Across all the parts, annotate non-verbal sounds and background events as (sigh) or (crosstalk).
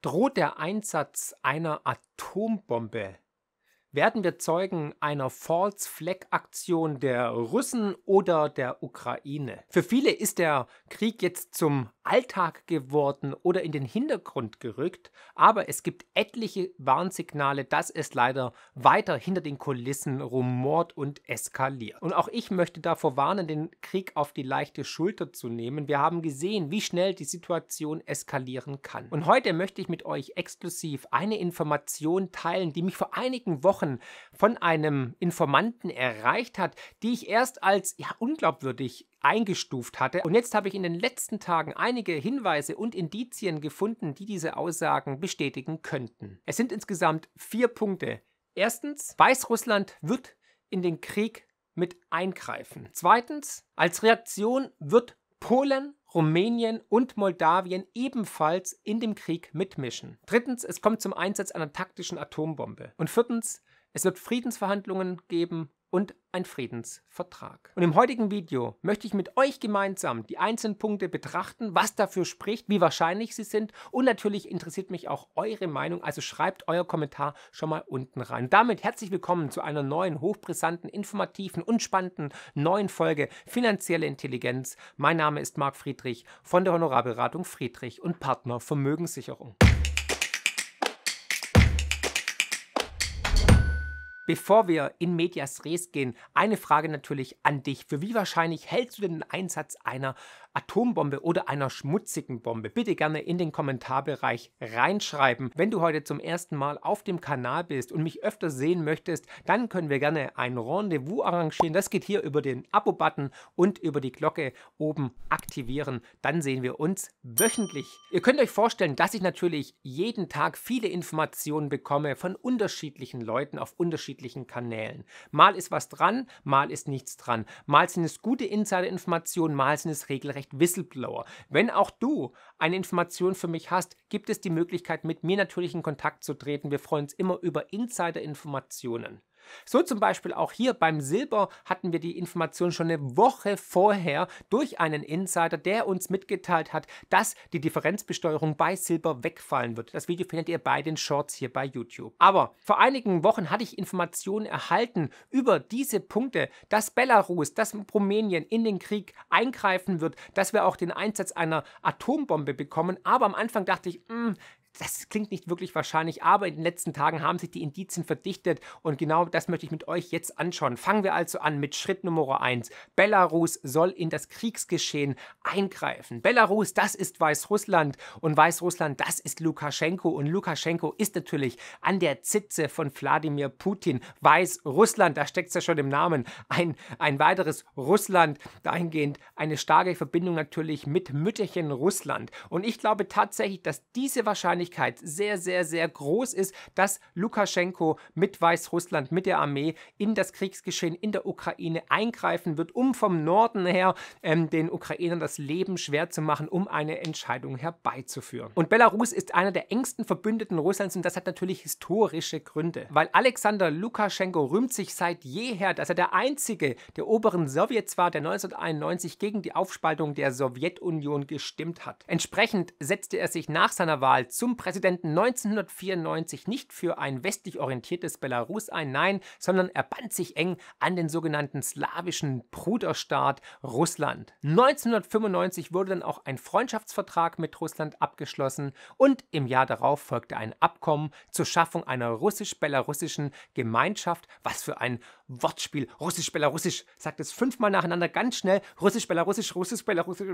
droht der Einsatz einer Atombombe werden wir Zeugen einer False-Flag-Aktion der Russen oder der Ukraine? Für viele ist der Krieg jetzt zum Alltag geworden oder in den Hintergrund gerückt, aber es gibt etliche Warnsignale, dass es leider weiter hinter den Kulissen rumort und eskaliert. Und auch ich möchte davor warnen, den Krieg auf die leichte Schulter zu nehmen. Wir haben gesehen, wie schnell die Situation eskalieren kann. Und heute möchte ich mit euch exklusiv eine Information teilen, die mich vor einigen Wochen Wochen von einem Informanten erreicht hat, die ich erst als ja, unglaubwürdig eingestuft hatte. Und jetzt habe ich in den letzten Tagen einige Hinweise und Indizien gefunden, die diese Aussagen bestätigen könnten. Es sind insgesamt vier Punkte. Erstens, Weißrussland wird in den Krieg mit eingreifen. Zweitens, als Reaktion wird Polen, Rumänien und Moldawien ebenfalls in dem Krieg mitmischen. Drittens, es kommt zum Einsatz einer taktischen Atombombe. Und viertens, es wird Friedensverhandlungen geben und ein Friedensvertrag. Und im heutigen Video möchte ich mit euch gemeinsam die einzelnen Punkte betrachten, was dafür spricht, wie wahrscheinlich sie sind und natürlich interessiert mich auch eure Meinung, also schreibt euer Kommentar schon mal unten rein. Und damit herzlich willkommen zu einer neuen, hochbrisanten, informativen und spannenden neuen Folge Finanzielle Intelligenz. Mein Name ist Marc Friedrich von der Honorarberatung Friedrich und Partner Vermögenssicherung. Bevor wir in medias res gehen, eine Frage natürlich an dich. Für wie wahrscheinlich hältst du den Einsatz einer Atombombe oder einer schmutzigen Bombe? Bitte gerne in den Kommentarbereich reinschreiben. Wenn du heute zum ersten Mal auf dem Kanal bist und mich öfter sehen möchtest, dann können wir gerne ein Rendezvous arrangieren. Das geht hier über den Abo-Button und über die Glocke oben aktivieren. Dann sehen wir uns wöchentlich. Ihr könnt euch vorstellen, dass ich natürlich jeden Tag viele Informationen bekomme von unterschiedlichen Leuten auf unterschiedlichen Kanälen. Mal ist was dran, mal ist nichts dran. Mal sind es gute Insider-Informationen, mal sind es regelrecht Recht Whistleblower. Wenn auch du eine Information für mich hast, gibt es die Möglichkeit, mit mir natürlich in Kontakt zu treten. Wir freuen uns immer über Insider-Informationen. So zum Beispiel auch hier beim Silber hatten wir die Information schon eine Woche vorher durch einen Insider, der uns mitgeteilt hat, dass die Differenzbesteuerung bei Silber wegfallen wird. Das Video findet ihr bei den Shorts hier bei YouTube. Aber vor einigen Wochen hatte ich Informationen erhalten über diese Punkte, dass Belarus, dass Rumänien in den Krieg eingreifen wird, dass wir auch den Einsatz einer Atombombe bekommen. Aber am Anfang dachte ich, mh, mm, das klingt nicht wirklich wahrscheinlich, aber in den letzten Tagen haben sich die Indizien verdichtet und genau das möchte ich mit euch jetzt anschauen. Fangen wir also an mit Schritt Nummer 1. Belarus soll in das Kriegsgeschehen eingreifen. Belarus, das ist Weißrussland und Weißrussland, das ist Lukaschenko und Lukaschenko ist natürlich an der Zitze von Wladimir Putin. Weißrussland, da steckt es ja schon im Namen, ein, ein weiteres Russland, dahingehend eine starke Verbindung natürlich mit Mütterchen Russland. Und ich glaube tatsächlich, dass diese Wahrscheinlichkeit Wahrscheinlichkeit sehr, sehr, sehr groß ist, dass Lukaschenko mit Weißrussland, mit der Armee in das Kriegsgeschehen in der Ukraine eingreifen wird, um vom Norden her ähm, den Ukrainern das Leben schwer zu machen, um eine Entscheidung herbeizuführen. Und Belarus ist einer der engsten Verbündeten Russlands und das hat natürlich historische Gründe, weil Alexander Lukaschenko rühmt sich seit jeher, dass er der einzige der oberen Sowjets war, der 1991 gegen die Aufspaltung der Sowjetunion gestimmt hat. Entsprechend setzte er sich nach seiner Wahl zum präsidenten 1994 nicht für ein westlich orientiertes Belarus ein, nein, sondern er band sich eng an den sogenannten slawischen Bruderstaat Russland. 1995 wurde dann auch ein Freundschaftsvertrag mit Russland abgeschlossen und im Jahr darauf folgte ein Abkommen zur Schaffung einer russisch-belarussischen Gemeinschaft. Was für ein Wortspiel. Russisch-Belarussisch. Sagt es fünfmal nacheinander ganz schnell. Russisch-Belarussisch, Russisch-Belarussisch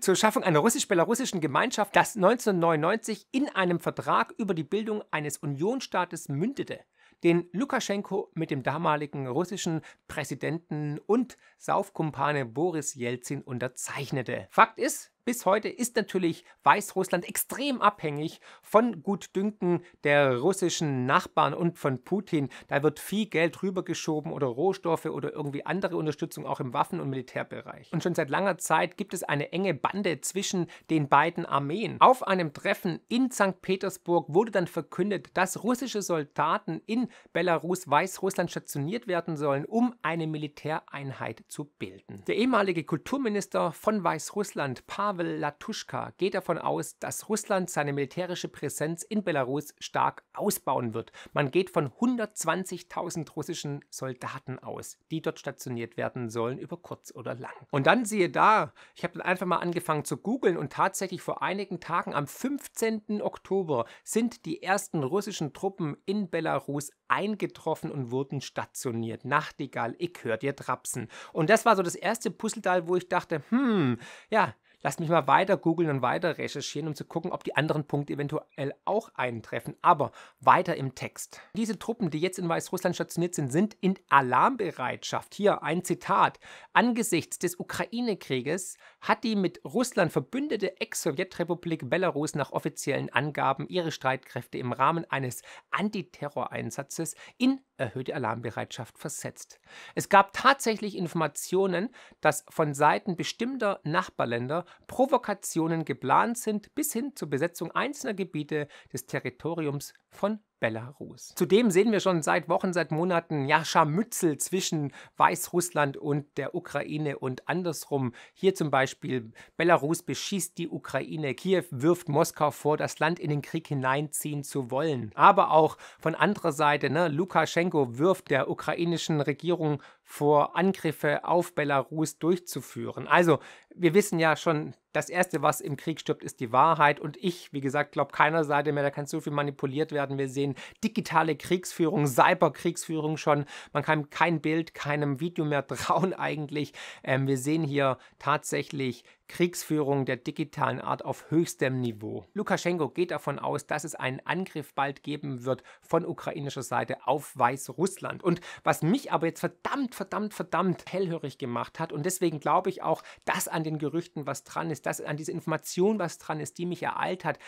zur Schaffung einer russisch-belarussischen Gemeinschaft, das 1999 in einem Vertrag über die Bildung eines Unionsstaates mündete, den Lukaschenko mit dem damaligen russischen Präsidenten und Saufkumpane Boris Jelzin unterzeichnete. Fakt ist, bis heute ist natürlich Weißrussland extrem abhängig von Gutdünken der russischen Nachbarn und von Putin. Da wird viel Geld rübergeschoben oder Rohstoffe oder irgendwie andere Unterstützung auch im Waffen- und Militärbereich. Und schon seit langer Zeit gibt es eine enge Bande zwischen den beiden Armeen. Auf einem Treffen in St. Petersburg wurde dann verkündet, dass russische Soldaten in Belarus, Weißrussland stationiert werden sollen, um eine Militäreinheit zu bilden. Der ehemalige Kulturminister von Weißrussland, Pavel Pavel Latuschka geht davon aus, dass Russland seine militärische Präsenz in Belarus stark ausbauen wird. Man geht von 120.000 russischen Soldaten aus, die dort stationiert werden sollen über kurz oder lang. Und dann siehe da, ich habe dann einfach mal angefangen zu googeln und tatsächlich vor einigen Tagen am 15. Oktober sind die ersten russischen Truppen in Belarus eingetroffen und wurden stationiert. Nachtigall, ich hör dir trapsen. Und das war so das erste Puzzleteil, wo ich dachte, hm, ja, lasst mich mal weiter googeln und weiter recherchieren, um zu gucken, ob die anderen Punkte eventuell auch eintreffen. Aber weiter im Text. Diese Truppen, die jetzt in Weißrussland stationiert sind, sind in Alarmbereitschaft. Hier ein Zitat. Angesichts des Ukraine-Krieges hat die mit Russland verbündete Ex-Sowjetrepublik Belarus nach offiziellen Angaben ihre Streitkräfte im Rahmen eines Antiterroreinsatzes in erhöhte Alarmbereitschaft versetzt. Es gab tatsächlich Informationen, dass von Seiten bestimmter Nachbarländer Provokationen geplant sind bis hin zur Besetzung einzelner Gebiete des Territoriums von Belarus. Zudem sehen wir schon seit Wochen, seit Monaten ja Scharmützel zwischen Weißrussland und der Ukraine und andersrum. Hier zum Beispiel Belarus beschießt die Ukraine, Kiew wirft Moskau vor, das Land in den Krieg hineinziehen zu wollen. Aber auch von anderer Seite, ne, Lukaschenko wirft der ukrainischen Regierung vor Angriffe auf Belarus durchzuführen. Also, wir wissen ja schon, das Erste, was im Krieg stirbt, ist die Wahrheit. Und ich, wie gesagt, glaube keiner Seite mehr, da kann so viel manipuliert werden. Wir sehen digitale Kriegsführung, Cyberkriegsführung schon. Man kann kein Bild, keinem Video mehr (laughs) trauen eigentlich. Ähm, wir sehen hier tatsächlich Kriegsführung der digitalen Art auf höchstem Niveau. Lukaschenko geht davon aus, dass es einen Angriff bald geben wird von ukrainischer Seite auf Weißrussland. Und was mich aber jetzt verdammt, verdammt, verdammt hellhörig gemacht hat, und deswegen glaube ich auch, dass an den Gerüchten was dran ist, dass an diese Information was dran ist, die mich ereilt hat,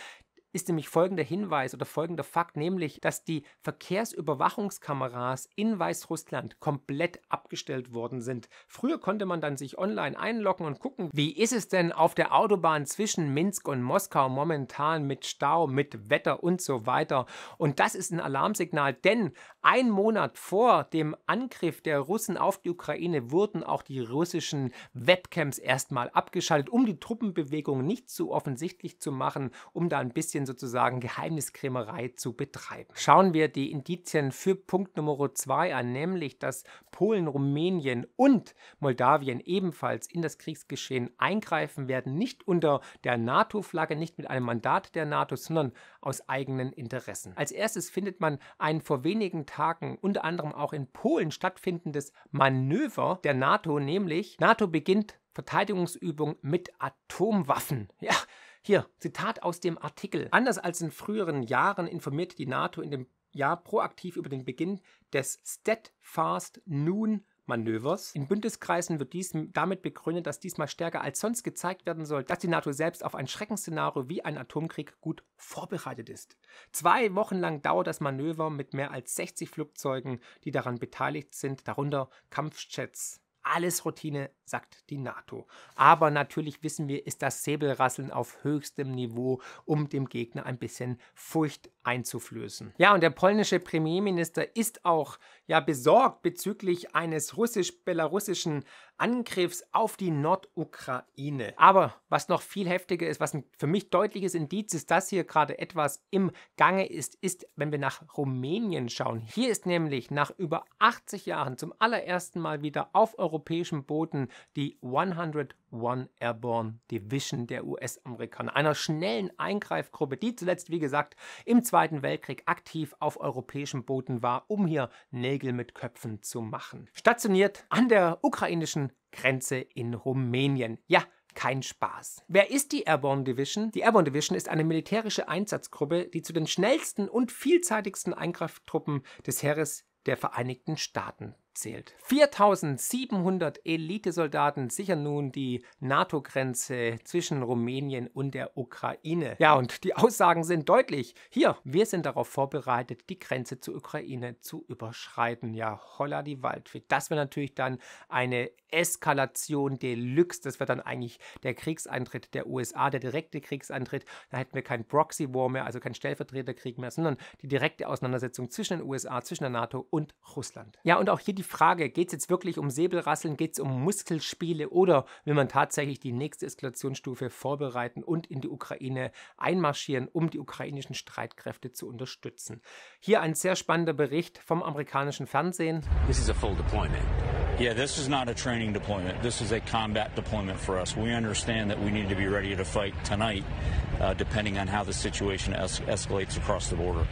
ist nämlich folgender Hinweis oder folgender Fakt, nämlich, dass die Verkehrsüberwachungskameras in Weißrussland komplett abgestellt worden sind. Früher konnte man dann sich online einloggen und gucken, wie ist es denn auf der Autobahn zwischen Minsk und Moskau momentan mit Stau, mit Wetter und so weiter. Und das ist ein Alarmsignal, denn ein Monat vor dem Angriff der Russen auf die Ukraine wurden auch die russischen Webcams erstmal abgeschaltet, um die Truppenbewegung nicht zu offensichtlich zu machen, um da ein bisschen bisschen sozusagen Geheimniskrämerei zu betreiben. Schauen wir die Indizien für Punkt Nummer zwei an, nämlich dass Polen, Rumänien und Moldawien ebenfalls in das Kriegsgeschehen eingreifen werden, nicht unter der NATO-Flagge, nicht mit einem Mandat der NATO, sondern aus eigenen Interessen. Als erstes findet man ein vor wenigen Tagen unter anderem auch in Polen stattfindendes Manöver der NATO, nämlich NATO beginnt Verteidigungsübung mit Atomwaffen. Ja, hier, Zitat aus dem Artikel. Anders als in früheren Jahren informierte die NATO in dem Jahr proaktiv über den Beginn des Steadfast Noon Manövers. In Bündniskreisen wird dies damit begründet, dass diesmal stärker als sonst gezeigt werden soll, dass die NATO selbst auf ein Schreckensszenario wie einen Atomkrieg gut vorbereitet ist. Zwei Wochen lang dauert das Manöver mit mehr als 60 Flugzeugen, die daran beteiligt sind, darunter Kampfjets. Alles Routine, sagt die NATO. Aber natürlich wissen wir, ist das Säbelrasseln auf höchstem Niveau, um dem Gegner ein bisschen Furcht einzuflößen. Ja, und der polnische Premierminister ist auch ja besorgt bezüglich eines russisch-belarussischen Angriffs auf die Nordukraine. Aber was noch viel heftiger ist, was ein für mich deutliches Indiz ist, dass hier gerade etwas im Gange ist, ist, wenn wir nach Rumänien schauen. Hier ist nämlich nach über 80 Jahren zum allerersten Mal wieder auf europäischem Boden die 101 Airborne Division der US-Amerikaner, einer schnellen Eingreifgruppe, die zuletzt, wie gesagt, im Zweiten Weltkrieg aktiv auf europäischem Boden war, um hier Nägel mit Köpfen zu machen. Stationiert an der ukrainischen Grenze in Rumänien. Ja, kein Spaß. Wer ist die Airborne Division? Die Airborne Division ist eine militärische Einsatzgruppe, die zu den schnellsten und vielseitigsten Eingreiftruppen des Heeres der Vereinigten Staaten zählt. 4700 Elitesoldaten sichern nun die NATO-Grenze zwischen Rumänien und der Ukraine. Ja, und die Aussagen sind deutlich. Hier, wir sind darauf vorbereitet, die Grenze zur Ukraine zu überschreiten. Ja, holla die Waldfee. Das wäre natürlich dann eine Eskalation Deluxe. Das wäre dann eigentlich der Kriegseintritt der USA, der direkte Kriegseintritt. Da hätten wir keinen Proxy War mehr, also keinen Stellvertreterkrieg mehr, sondern die direkte Auseinandersetzung zwischen den USA, zwischen der NATO und Russland. Ja, und auch hier die die Frage, geht es jetzt wirklich um Säbelrasseln, geht es um Muskelspiele oder will man tatsächlich die nächste Eskalationsstufe vorbereiten und in die Ukraine einmarschieren, um die ukrainischen Streitkräfte zu unterstützen? Hier ein sehr spannender Bericht vom amerikanischen Fernsehen. This is a full deployment. Yeah, this is not a training deployment. This is a combat deployment for us. We understand that we need to be ready to fight tonight, uh, depending on how the situation es escalates across the border.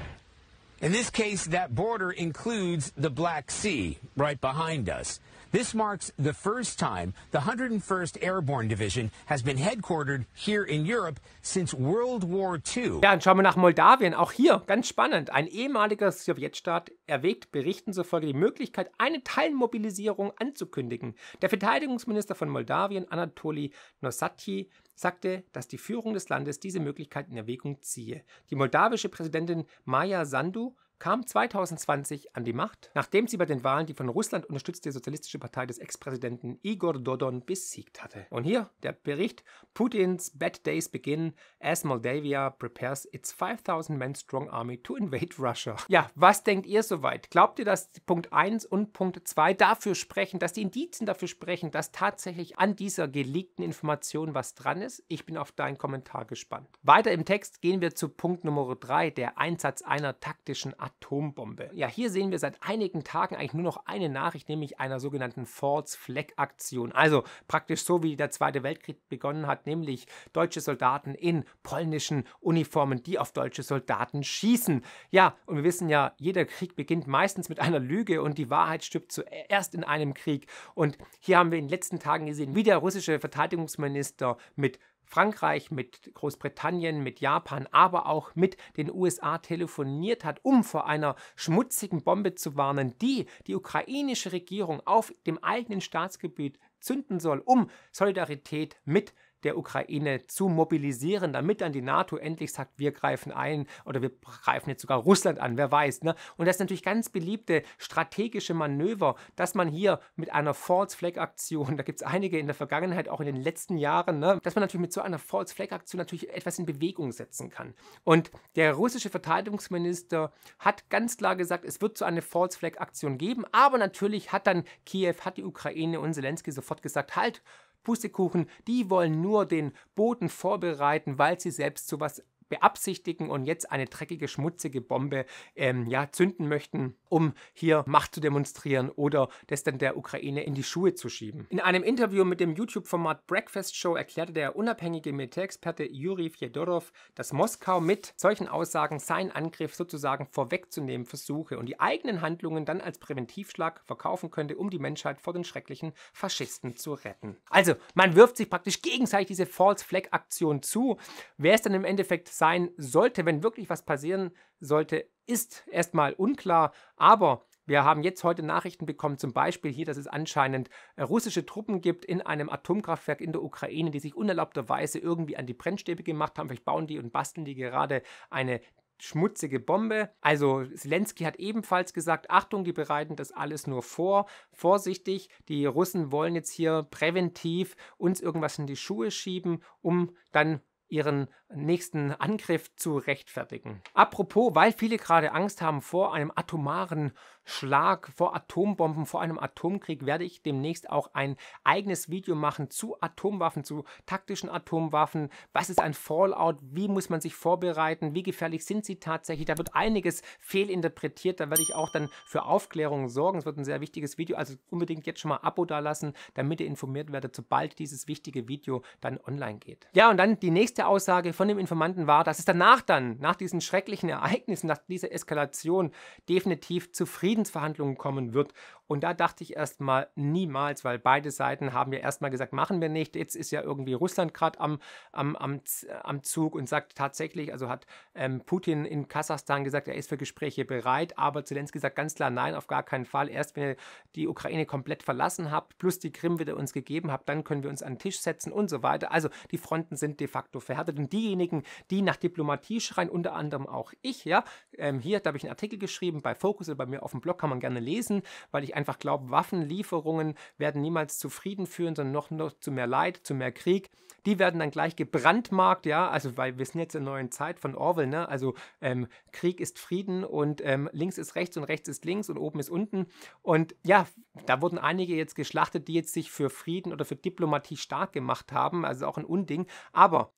In this case, that border includes the Black Sea right behind us. This marks the first time the 101st Airborne Division has been headquartered here in Europe since World War II. Ja, und schauen wir nach Moldawien. Auch hier, ganz spannend. Ein ehemaliger Sowjetstaat erwägt Berichten zufolge die Möglichkeit, eine Teilmobilisierung anzukündigen. Der Verteidigungsminister von Moldawien, Anatoli Nosati, sagte, dass die Führung des Landes diese Möglichkeit in Erwägung ziehe. Die moldawische Präsidentin Maya Sandu kam 2020 an die Macht, nachdem sie bei den Wahlen die von Russland unterstützte sozialistische Partei des Ex-Präsidenten Igor Dodon besiegt hatte. Und hier der Bericht Putins Bad Days Begin as Moldavia prepares its 5000 men strong army to invade Russia. Ja, was denkt ihr soweit? Glaubt ihr, dass Punkt 1 und Punkt 2 dafür sprechen, dass die Indizien dafür sprechen, dass tatsächlich an dieser geleakten Information was dran ist? Ich bin auf deinen Kommentar gespannt. Weiter im Text gehen wir zu Punkt Nummer 3, der Einsatz einer taktischen Attacke Atombombe. Ja, hier sehen wir seit einigen Tagen eigentlich nur noch eine Nachricht, nämlich einer sogenannten False Flag Aktion. Also praktisch so, wie der Zweite Weltkrieg begonnen hat, nämlich deutsche Soldaten in polnischen Uniformen, die auf deutsche Soldaten schießen. Ja, und wir wissen ja, jeder Krieg beginnt meistens mit einer Lüge und die Wahrheit stirbt zuerst in einem Krieg. Und hier haben wir in den letzten Tagen gesehen, wie der russische Verteidigungsminister mit Frankreich, mit Großbritannien, mit Japan, aber auch mit den USA telefoniert hat, um vor einer schmutzigen Bombe zu warnen, die die ukrainische Regierung auf dem eigenen Staatsgebiet zünden soll, um Solidarität mit der Ukraine zu mobilisieren, damit dann die NATO endlich sagt, wir greifen ein oder wir greifen jetzt sogar Russland an, wer weiß. Ne? Und das ist natürlich ganz beliebte strategische Manöver, dass man hier mit einer False Flag Aktion, da gibt es einige in der Vergangenheit, auch in den letzten Jahren, ne, dass man natürlich mit so einer False Flag Aktion natürlich etwas in Bewegung setzen kann. Und der russische Verteidigungsminister hat ganz klar gesagt, es wird so eine False Flag Aktion geben, aber natürlich hat dann Kiew, hat die Ukraine und Zelensky sofort gesagt, halt, Pustekuchen, die wollen nur den Boden vorbereiten, weil sie selbst zu was beabsichtigen und jetzt eine dreckige, schmutzige Bombe ähm, ja, zünden möchten, um hier Macht zu demonstrieren oder das dann der Ukraine in die Schuhe zu schieben. In einem Interview mit dem YouTube-Format Breakfast Show erklärte der unabhängige Militärexperte Juri Fyodorov, dass Moskau mit solchen Aussagen seinen Angriff sozusagen vorwegzunehmen versuche und die eigenen Handlungen dann als Präventivschlag verkaufen könnte, um die Menschheit vor den schrecklichen Faschisten zu retten. Also, man wirft sich praktisch gegenseitig diese False Flag Aktion zu. Wer es dann im Endeffekt sein sollte, wenn wirklich was passieren sollte, ist erstmal unklar. Aber wir haben jetzt heute Nachrichten bekommen, zum Beispiel hier, dass es anscheinend äh, russische Truppen gibt in einem Atomkraftwerk in der Ukraine, die sich unerlaubterweise irgendwie an die Brennstäbe gemacht haben. Vielleicht bauen die und basteln die gerade eine schmutzige Bombe. Also Zelensky hat ebenfalls gesagt, Achtung, die bereiten das alles nur vor. Vorsichtig, die Russen wollen jetzt hier präventiv uns irgendwas in die Schuhe schieben, um dann ihren nächsten Angriff zu rechtfertigen. Apropos, weil viele gerade Angst haben vor einem atomaren Schlag vor Atombomben, vor einem Atomkrieg werde ich demnächst auch ein eigenes Video machen zu Atomwaffen, zu taktischen Atomwaffen. Was ist ein Fallout? Wie muss man sich vorbereiten? Wie gefährlich sind sie tatsächlich? Da wird einiges fehlinterpretiert. Da werde ich auch dann für Aufklärung sorgen. Es wird ein sehr wichtiges Video. Also unbedingt jetzt schon mal Abo da lassen, damit ihr informiert werdet, sobald dieses wichtige Video dann online geht. Ja, und dann die nächste Aussage von dem Informanten war, dass es danach dann, nach diesen schrecklichen Ereignissen, nach dieser Eskalation definitiv zufrieden Friedensverhandlungen kommen wird und da dachte ich erstmal niemals, weil beide Seiten haben ja erstmal gesagt, machen wir nicht. Jetzt ist ja irgendwie Russland gerade am, am, am, am Zug und sagt tatsächlich, also hat ähm, Putin in Kasachstan gesagt, er ist für Gespräche bereit, aber Zelensky sagt ganz klar, nein, auf gar keinen Fall. Erst wenn ihr die Ukraine komplett verlassen habt, plus die Krim wieder uns gegeben habt, dann können wir uns an den Tisch setzen und so weiter. Also die Fronten sind de facto verhärtet. Und diejenigen, die nach Diplomatie schreien, unter anderem auch ich, ja, ähm, hier, da habe ich einen Artikel geschrieben bei Focus oder bei mir auf dem Blog, kann man gerne lesen, weil ich einfach glaubt, Waffenlieferungen werden niemals zu Frieden führen, sondern noch, noch zu mehr Leid, zu mehr Krieg. Die werden dann gleich gebrandmarkt, ja, also weil wir sind jetzt in der neuen Zeit von Orwell, ne? Also ähm, Krieg ist Frieden und ähm, links ist rechts und rechts ist links und oben ist unten. Und ja, da wurden einige jetzt geschlachtet, die jetzt sich für Frieden oder für Diplomatie stark gemacht haben, also auch ein Unding. Aber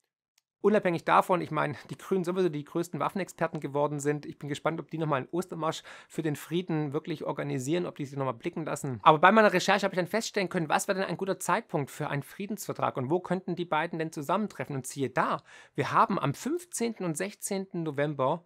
Unabhängig davon, ich meine, die Grünen sowieso die größten Waffenexperten geworden sind. Ich bin gespannt, ob die nochmal einen Ostermarsch für den Frieden wirklich organisieren, ob die sich nochmal blicken lassen. Aber bei meiner Recherche habe ich dann feststellen können, was wäre denn ein guter Zeitpunkt für einen Friedensvertrag und wo könnten die beiden denn zusammentreffen? Und siehe da, wir haben am 15. und 16. November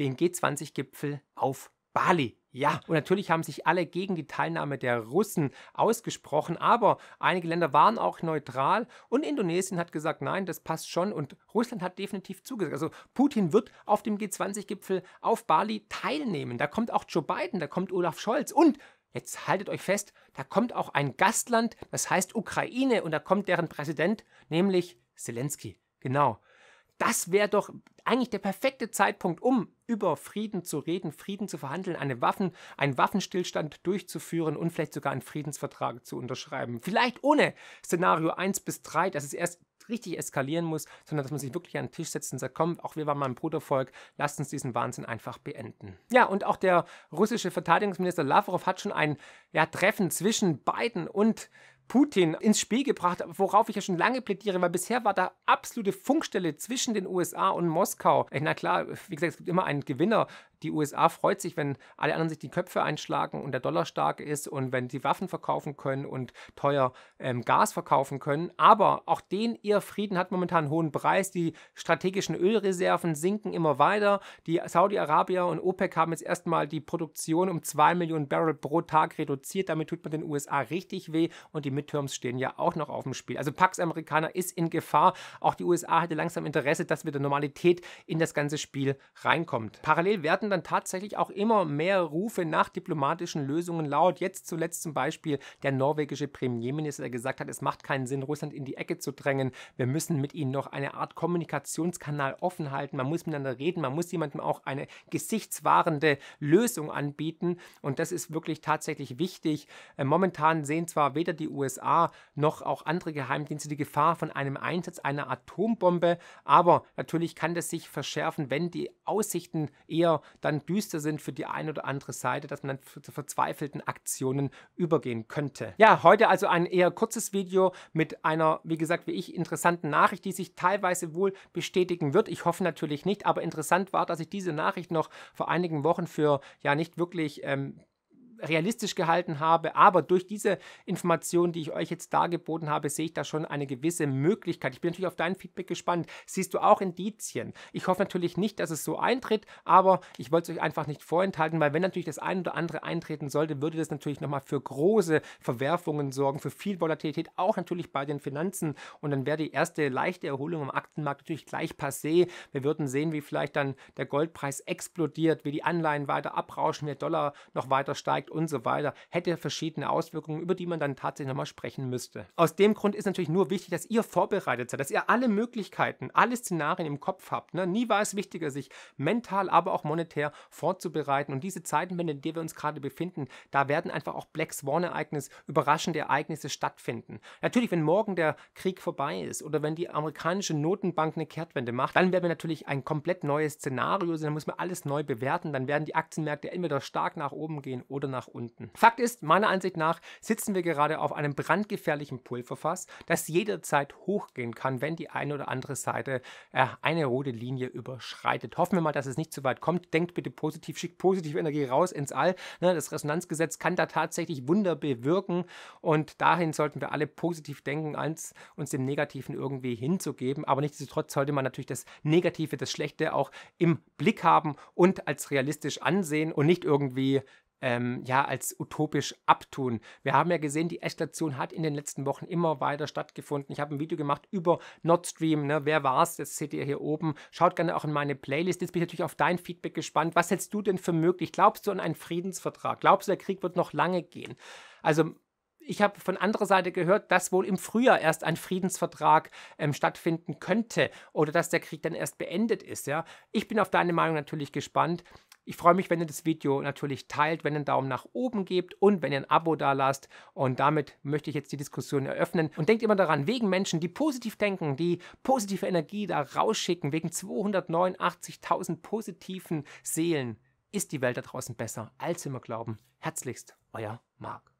den G20-Gipfel auf Bali. Ja, und natürlich haben sich alle gegen die Teilnahme der Russen ausgesprochen, aber einige Länder waren auch neutral und Indonesien hat gesagt, nein, das passt schon und Russland hat definitiv zugesagt. Also Putin wird auf dem G20-Gipfel auf Bali teilnehmen. Da kommt auch Joe Biden, da kommt Olaf Scholz und Jetzt haltet euch fest, da kommt auch ein Gastland, das heißt Ukraine, und da kommt deren Präsident, nämlich Zelensky. Genau. Das wäre doch eigentlich der perfekte Zeitpunkt, um über Frieden zu reden, Frieden zu verhandeln, eine Waffen, einen Waffenstillstand durchzuführen und vielleicht sogar einen Friedensvertrag zu unterschreiben. Vielleicht ohne Szenario 1 bis 3, dass es erst richtig eskalieren muss, sondern dass man sich wirklich an den Tisch setzt und sagt, komm, auch wir waren mal ein Brudervolk, lasst uns diesen Wahnsinn einfach beenden. Ja, und auch der russische Verteidigungsminister Lavrov hat schon ein ja, Treffen zwischen beiden und Putin ins Spiel gebracht, worauf ich ja schon lange plädiere, weil bisher war da absolute Funkstelle zwischen den USA und Moskau. Äh, na klar, wie gesagt, es gibt immer einen Gewinner die USA freut sich, wenn alle anderen sich die Köpfe einschlagen und der Dollar stark ist und wenn sie Waffen verkaufen können und teuer ähm, Gas verkaufen können. Aber auch den ihr Frieden hat momentan einen hohen Preis. Die strategischen Ölreserven sinken immer weiter. Die Saudi-Arabier und OPEC haben jetzt erstmal die Produktion um 2 Millionen Barrel pro Tag reduziert. Damit tut man den USA richtig weh und die Midterms stehen ja auch noch auf dem Spiel. Also Pax Amerikaner ist in Gefahr. Auch die USA hätte langsam Interesse, dass wieder Normalität in das ganze Spiel reinkommt. Parallel werden dann tatsächlich auch immer mehr Rufe nach diplomatischen Lösungen laut. Jetzt zuletzt zum Beispiel der norwegische Premierminister, der gesagt hat, es macht keinen Sinn, Russland in die Ecke zu drängen. Wir müssen mit ihnen noch eine Art Kommunikationskanal offen halten. Man muss miteinander reden. Man muss jemandem auch eine gesichtswahrende Lösung anbieten. Und das ist wirklich tatsächlich wichtig. Äh, momentan sehen zwar weder die USA noch auch andere Geheimdienste die Gefahr von einem Einsatz einer Atombombe, aber natürlich kann das sich verschärfen, wenn die Aussichten eher dann düster sind für die eine oder andere Seite, dass man dann zu verzweifelten Aktionen übergehen könnte. Ja, heute also ein eher kurzes Video mit einer, wie gesagt, wie ich, interessanten Nachricht, die sich teilweise wohl bestätigen wird. Ich hoffe natürlich nicht, aber interessant war, dass ich diese Nachricht noch vor einigen Wochen für ja nicht wirklich ähm, realistisch gehalten habe. Aber durch diese Informationen, die ich euch jetzt dargeboten habe, sehe ich da schon eine gewisse Möglichkeit. Ich bin natürlich auf dein Feedback gespannt. Siehst du auch Indizien? Ich hoffe natürlich nicht, dass es so eintritt, aber ich wollte es euch einfach nicht vorenthalten, weil wenn natürlich das ein oder andere eintreten sollte, würde das natürlich nochmal für große Verwerfungen sorgen, für viel Volatilität, auch natürlich bei den Finanzen. Und dann wäre die erste leichte Erholung am Aktienmarkt natürlich gleich passé. Wir würden sehen, wie vielleicht dann der Goldpreis explodiert, wie die Anleihen weiter abrauschen, wie der Dollar noch weiter steigt und so weiter, hätte verschiedene Auswirkungen, über die man dann tatsächlich nochmal sprechen müsste. Aus dem Grund ist natürlich nur wichtig, dass ihr vorbereitet seid, dass ihr alle Möglichkeiten, alle Szenarien im Kopf habt. Ne? Nie war es wichtiger, sich mental, aber auch monetär vorzubereiten. Und diese Zeitenwende, in der wir uns gerade befinden, da werden einfach auch Black Swan-Ereignisse, überraschende Ereignisse stattfinden. Natürlich, wenn morgen der Krieg vorbei ist oder wenn die amerikanische Notenbank eine Kehrtwende macht, dann werden wir natürlich ein komplett neues Szenario sehen, dann muss man alles neu bewerten, dann werden die Aktienmärkte entweder stark nach oben gehen oder nach nach unten. Fakt ist, meiner Ansicht nach sitzen wir gerade auf einem brandgefährlichen Pulverfass, das jederzeit hochgehen kann, wenn die eine oder andere Seite äh, eine rote Linie überschreitet. Hoffen wir mal, dass es nicht zu weit kommt. Denkt bitte positiv, schickt positive Energie raus ins All. Ne, das Resonanzgesetz kann da tatsächlich Wunder bewirken und dahin sollten wir alle positiv denken, als uns dem Negativen irgendwie hinzugeben. Aber nichtsdestotrotz sollte man natürlich das Negative, das Schlechte auch im Blick haben und als realistisch ansehen und nicht irgendwie ähm, ja, als utopisch abtun. Wir haben ja gesehen, die Eskalation hat in den letzten Wochen immer weiter stattgefunden. Ich habe ein Video gemacht über Nord Stream, ne? wer es? das seht ihr hier oben. Schaut gerne auch in meine Playlist. Jetzt bin ich natürlich auf dein Feedback gespannt. Was hältst du denn für möglich? Glaubst du an einen Friedensvertrag? Glaubst du, der Krieg wird noch lange gehen? Also ich habe von anderer Seite gehört, dass wohl im Frühjahr erst ein Friedensvertrag ähm, stattfinden könnte oder dass der Krieg dann erst beendet ist. Ja? Ich bin auf deine Meinung natürlich gespannt. Ich freue mich, wenn ihr das Video natürlich teilt, wenn ihr einen Daumen nach oben gebt und wenn ihr ein Abo da lasst. Und damit möchte ich jetzt die Diskussion eröffnen. Und denkt immer daran, wegen Menschen, die positiv denken, die positive Energie da rausschicken, wegen 289.000 positiven Seelen, ist die Welt da draußen besser, als wir glauben. Herzlichst, euer Marc.